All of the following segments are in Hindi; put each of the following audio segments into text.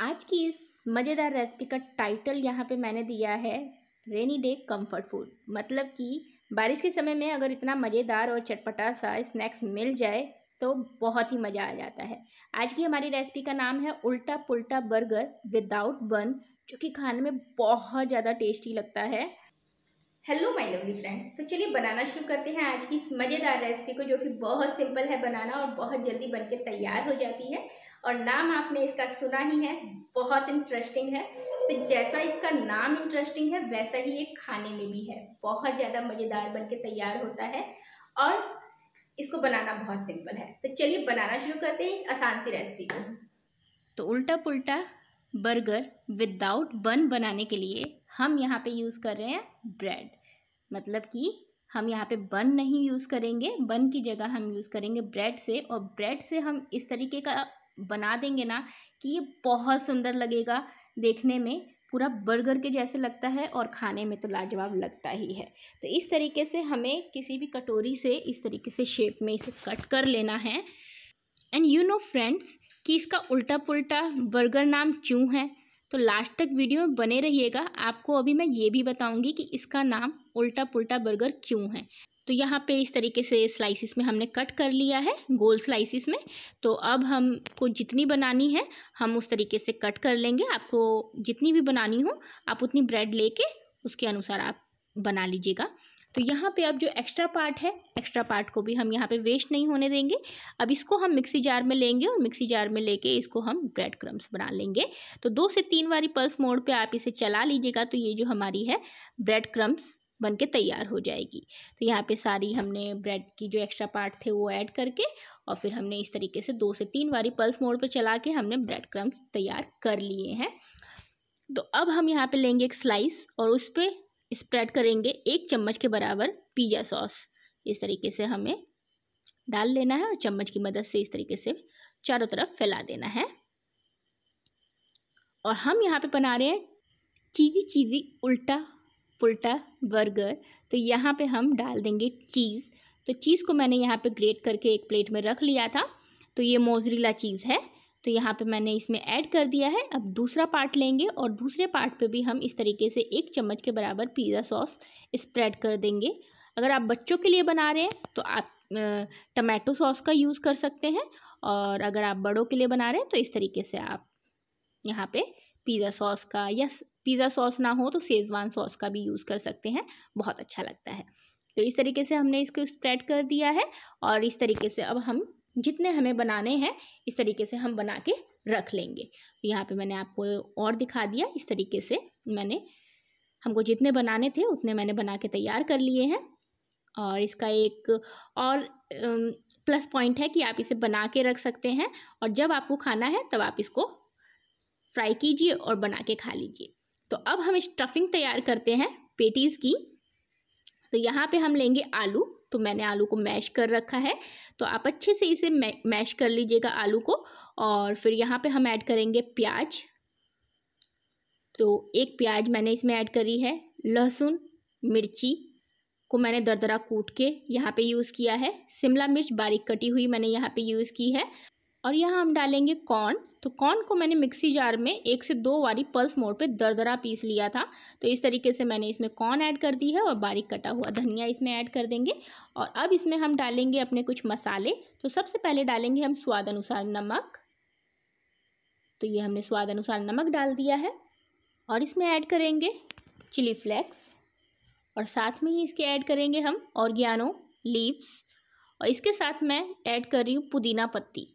आज की इस मज़ेदार रेसिपी का टाइटल यहाँ पे मैंने दिया है रेनी डे कंफर्ट फूड मतलब कि बारिश के समय में अगर इतना मज़ेदार और चटपटा सा स्नैक्स मिल जाए तो बहुत ही मज़ा आ जाता है आज की हमारी रेसिपी का नाम है उल्टा पुल्टा बर्गर विदाउट बन जो कि खाने में बहुत ज़्यादा टेस्टी लगता है हेलो माय लवली फ्रेंड तो चलिए बनाना शुरू करते हैं आज की इस मज़ेदार रेसिपी को जो कि बहुत सिंपल है बनाना और बहुत जल्दी बन के तैयार हो जाती है और नाम आपने इसका सुना ही है बहुत इंटरेस्टिंग है तो जैसा इसका नाम इंटरेस्टिंग है वैसा ही ये खाने में भी है बहुत ज़्यादा मज़ेदार बन के तैयार होता है और इसको बनाना बहुत सिंपल है तो चलिए बनाना शुरू करते हैं इस आसान सी रेसिपी को तो उल्टा पुल्टा बर्गर विदाउट बन बनाने के लिए हम यहाँ पे यूज़ कर रहे हैं ब्रेड मतलब कि हम यहाँ पे बन नहीं यूज़ करेंगे बन की जगह हम यूज़ करेंगे ब्रेड से और ब्रेड से हम इस तरीके का बना देंगे ना कि ये बहुत सुंदर लगेगा देखने में पूरा बर्गर के जैसे लगता है और खाने में तो लाजवाब लगता ही है तो इस तरीके से हमें किसी भी कटोरी से इस तरीके से शेप में इसे कट कर लेना है एंड यू नो फ्रेंड्स कि इसका उल्टा पुल्टा बर्गर नाम क्यों है तो लास्ट तक वीडियो में बने रहिएगा आपको अभी मैं ये भी बताऊंगी कि इसका नाम उल्टा पुल्टा बर्गर क्यों है तो यहाँ पे इस तरीके से स्लाइसिस में हमने कट कर लिया है गोल स्लाइसिस में तो अब हमको जितनी बनानी है हम उस तरीके से कट कर लेंगे आपको जितनी भी बनानी हो आप उतनी ब्रेड लेके उसके अनुसार आप बना लीजिएगा तो यहाँ पे अब जो एक्स्ट्रा पार्ट है एक्स्ट्रा पार्ट को भी हम यहाँ पे वेस्ट नहीं होने देंगे अब इसको हम मिक्सी जार में लेंगे और मिक्सी जार में लेके इसको हम ब्रेड क्रम्स बना लेंगे तो दो से तीन बारी पल्स मोड पे आप इसे चला लीजिएगा तो ये जो हमारी है ब्रेड क्रम्स बन के तैयार हो जाएगी तो यहाँ पे सारी हमने ब्रेड की जो एक्स्ट्रा पार्ट थे वो ऐड करके और फिर हमने इस तरीके से दो से तीन बारी पल्स मोड पर चला के हमने ब्रेड क्रम तैयार कर लिए हैं तो अब हम यहाँ पे लेंगे एक स्लाइस और उस पर स्प्रेड करेंगे एक चम्मच के बराबर पिज़्ज़ा सॉस इस तरीके से हमें डाल लेना है और चम्मच की मदद से इस तरीके से चारों तरफ फैला देना है और हम यहाँ पे बना रहे हैं चीज़ी चीज़ी उल्टा पुलटा बर्गर तो यहाँ पे हम डाल देंगे चीज़ तो चीज़ को मैंने यहाँ पे ग्रेट करके एक प्लेट में रख लिया था तो ये मोजरीला चीज़ है तो यहाँ पे मैंने इसमें ऐड कर दिया है अब दूसरा पार्ट लेंगे और दूसरे पार्ट पे भी हम इस तरीके से एक चम्मच के बराबर पिज़्ज़ा सॉस स्प्रेड कर देंगे अगर आप बच्चों के लिए बना रहे हैं तो आप टमाटो सॉस का यूज़ कर सकते हैं और अगर आप बड़ों के लिए बना रहे हैं तो इस तरीके से आप यहाँ पर पिज़्ज़ा सॉस का या पिज़्ज़ा सॉस ना हो तो सेज़वान सॉस का भी यूज़ कर सकते हैं बहुत अच्छा लगता है तो इस तरीके से हमने इसको स्प्रेड कर दिया है और इस तरीके से अब हम जितने हमें बनाने हैं इस तरीके से हम बना के रख लेंगे तो यहाँ पे मैंने आपको और दिखा दिया इस तरीके से मैंने हमको जितने बनाने थे उतने मैंने बना के तैयार कर लिए हैं और इसका एक और प्लस पॉइंट है कि आप इसे बना के रख सकते हैं और जब आपको खाना है तब आप इसको फ्राई कीजिए और बना के खा लीजिए तो अब हम स्टफिंग तैयार करते हैं पेटीज़ की तो यहाँ पे हम लेंगे आलू तो मैंने आलू को मैश कर रखा है तो आप अच्छे से इसे मैश कर लीजिएगा आलू को और फिर यहाँ पे हम ऐड करेंगे प्याज तो एक प्याज मैंने इसमें ऐड करी है लहसुन मिर्ची को मैंने दरदरा कूट के यहाँ पे यूज़ किया है शिमला मिर्च बारीक कटी हुई मैंने यहाँ पे यूज़ की है और यहाँ हम डालेंगे कॉर्न तो कॉर्न को मैंने मिक्सी जार में एक से दो बारी पल्स मोड पे दरदरा पीस लिया था तो इस तरीके से मैंने इसमें कॉर्न ऐड कर दी है और बारीक कटा हुआ धनिया इसमें ऐड कर देंगे और अब इसमें हम डालेंगे अपने कुछ मसाले तो सबसे पहले डालेंगे हम स्वाद अनुसार नमक तो ये हमने स्वाद अनुसार नमक डाल दिया है और इसमें ऐड करेंगे चिली फ्लेक्स और साथ में ही इसके ऐड करेंगे हम ऑर्गेनो लीव्स और इसके साथ मैं ऐड कर रही हूँ पुदीना पत्ती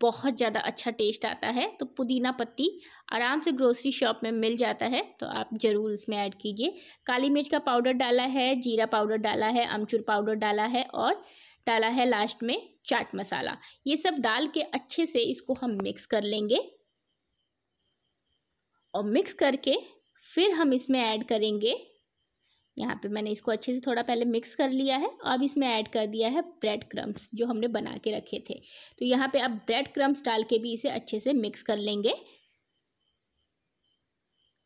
बहुत ज़्यादा अच्छा टेस्ट आता है तो पुदीना पत्ती आराम से ग्रोसरी शॉप में मिल जाता है तो आप ज़रूर इसमें ऐड कीजिए काली मिर्च का पाउडर डाला है जीरा पाउडर डाला है अमचूर पाउडर डाला है और डाला है लास्ट में चाट मसाला ये सब डाल के अच्छे से इसको हम मिक्स कर लेंगे और मिक्स करके फिर हम इसमें ऐड करेंगे यहाँ पे मैंने इसको अच्छे से थोड़ा पहले मिक्स कर लिया है अब इसमें ऐड कर दिया है ब्रेड क्रम्स जो हमने बना के रखे थे तो यहाँ पे अब ब्रेड क्रम्स डाल के भी इसे अच्छे से मिक्स कर लेंगे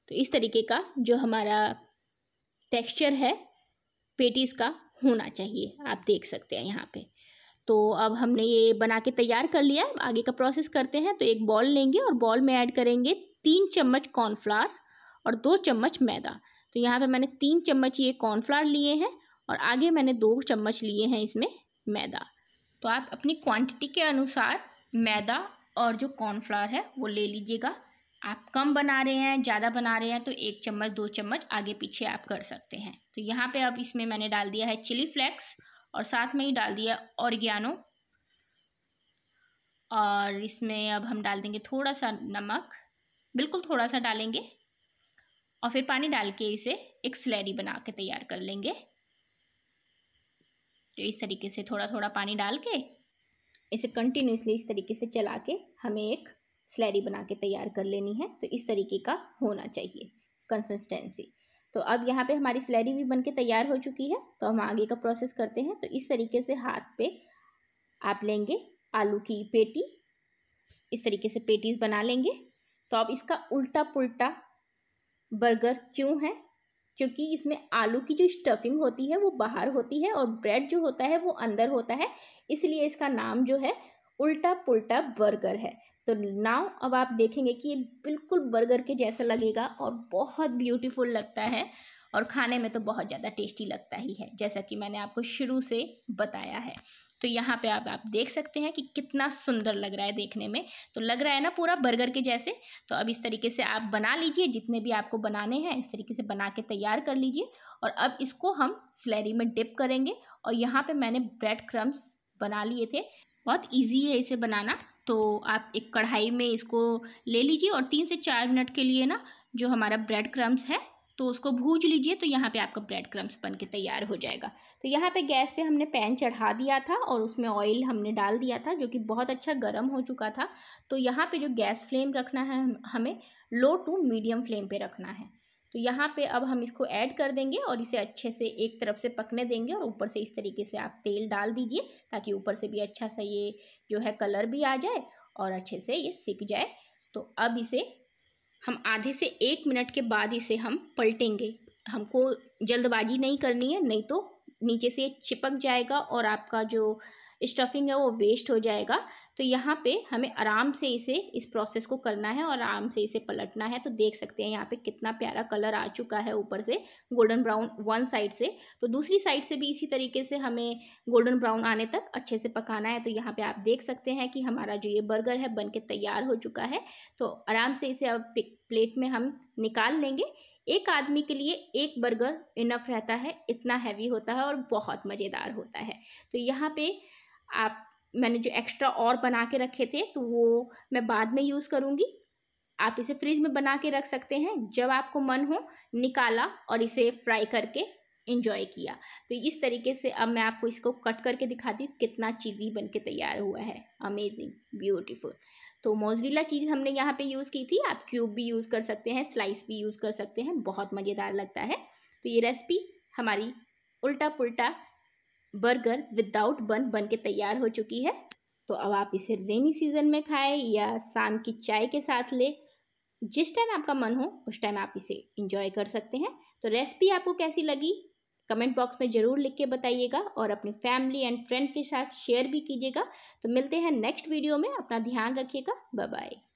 तो इस तरीके का जो हमारा टेक्सचर है पेटीज़ का होना चाहिए आप देख सकते हैं यहाँ पे तो अब हमने ये बना के तैयार कर लिया है आगे का प्रोसेस करते हैं तो एक बॉल लेंगे और बॉल में ऐड करेंगे तीन चम्मच कॉर्नफ्लावर और दो चम्मच मैदा तो यहाँ पे मैंने तीन चम्मच ये कॉर्नफ्लावर लिए हैं और आगे मैंने दो चम्मच लिए हैं इसमें मैदा तो आप अपनी क्वांटिटी के अनुसार मैदा और जो कॉर्नफ्लावर है वो ले लीजिएगा आप कम बना रहे हैं ज़्यादा बना रहे हैं तो एक चम्मच दो चम्मच आगे पीछे आप कर सकते हैं तो यहाँ पे अब इसमें मैंने डाल दिया है चिली फ्लेक्स और साथ में ही डाल दिया औरग्यानो और इसमें अब हम डाल देंगे थोड़ा सा नमक बिल्कुल थोड़ा सा डालेंगे और फिर पानी डाल के इसे एक स्लैरी बना के तैयार कर लेंगे तो इस तरीके से थोड़ा थोड़ा पानी डाल के इसे कंटिन्यूसली इस तरीके से चला के हमें एक स्लैरी बना के तैयार कर लेनी है तो इस तरीके का होना चाहिए कंसिस्टेंसी तो अब यहाँ पे हमारी स्लैरी भी बन के तैयार हो चुकी है तो हम आगे का प्रोसेस करते हैं तो इस तरीके से हाथ पे आप लेंगे आलू की पेटी इस तरीके से पेटीज बना लेंगे तो आप इसका उल्टा पुल्टा बर्गर क्यों है क्योंकि इसमें आलू की जो स्टफिंग होती है वो बाहर होती है और ब्रेड जो होता है वो अंदर होता है इसलिए इसका नाम जो है उल्टा पुल्टा बर्गर है तो नाव अब आप देखेंगे कि ये बिल्कुल बर्गर के जैसा लगेगा और बहुत ब्यूटीफुल लगता है और खाने में तो बहुत ज़्यादा टेस्टी लगता ही है जैसा कि मैंने आपको शुरू से बताया है तो यहाँ पे आप आप देख सकते हैं कि कितना सुंदर लग रहा है देखने में तो लग रहा है ना पूरा बर्गर के जैसे तो अब इस तरीके से आप बना लीजिए जितने भी आपको बनाने हैं इस तरीके से बना के तैयार कर लीजिए और अब इसको हम फ्लैरी में डिप करेंगे और यहाँ पर मैंने ब्रेड क्रम्स बना लिए थे बहुत ईजी है इसे बनाना तो आप एक कढ़ाई में इसको ले लीजिए और तीन से चार मिनट के लिए ना जो हमारा ब्रेड क्रम्स है तो उसको भूज लीजिए तो यहाँ पे आपका ब्रेड क्रम्स बन के तैयार हो जाएगा तो यहाँ पे गैस पे हमने पैन चढ़ा दिया था और उसमें ऑयल हमने डाल दिया था जो कि बहुत अच्छा गर्म हो चुका था तो यहाँ पे जो गैस फ्लेम रखना है हमें लो टू मीडियम फ्लेम पे रखना है तो यहाँ पे अब हम इसको ऐड कर देंगे और इसे अच्छे से एक तरफ से पकने देंगे और ऊपर से इस तरीके से आप तेल डाल दीजिए ताकि ऊपर से भी अच्छा सा ये जो है कलर भी आ जाए और अच्छे से ये सिक जाए तो अब इसे हम आधे से एक मिनट के बाद इसे हम पलटेंगे हमको जल्दबाजी नहीं करनी है नहीं तो नीचे से चिपक जाएगा और आपका जो स्टफिंग है वो वेस्ट हो जाएगा तो यहाँ पे हमें आराम से इसे इस प्रोसेस को करना है और आराम से इसे पलटना है तो देख सकते हैं यहाँ पे कितना प्यारा कलर आ चुका है ऊपर से गोल्डन ब्राउन वन साइड से तो दूसरी साइड से भी इसी तरीके से हमें गोल्डन ब्राउन आने तक अच्छे से पकाना है तो यहाँ पे आप देख सकते हैं कि हमारा जो ये बर्गर है बन के तैयार हो चुका है तो आराम से इसे अब प्लेट में हम निकाल लेंगे एक आदमी के लिए एक बर्गर इनफ रहता है इतना हैवी होता है और बहुत मज़ेदार होता है तो यहाँ पर आप मैंने जो एक्स्ट्रा और बना के रखे थे तो वो मैं बाद में यूज़ करूँगी आप इसे फ्रिज में बना के रख सकते हैं जब आपको मन हो निकाला और इसे फ्राई करके इंजॉय किया तो इस तरीके से अब मैं आपको इसको कट करके दिखाती हूँ कितना चीज़ी बन के तैयार हुआ है अमेजिंग ब्यूटीफुल तो मोजरीला चीज़ हमने यहाँ पे यूज़ की थी आप क्यूब भी यूज़ कर सकते हैं स्लाइस भी यूज़ कर सकते हैं बहुत मज़ेदार लगता है तो ये रेसिपी हमारी उल्टा पुल्टा बर्गर विदाउट बन बन के तैयार हो चुकी है तो अब आप इसे रेनी सीजन में खाएं या शाम की चाय के साथ ले जिस टाइम आपका मन हो उस टाइम आप इसे इंजॉय कर सकते हैं तो रेसिपी आपको कैसी लगी कमेंट बॉक्स में ज़रूर लिख के बताइएगा और अपनी फैमिली एंड फ्रेंड के साथ शेयर भी कीजिएगा तो मिलते हैं नेक्स्ट वीडियो में अपना ध्यान रखिएगा बाय बाय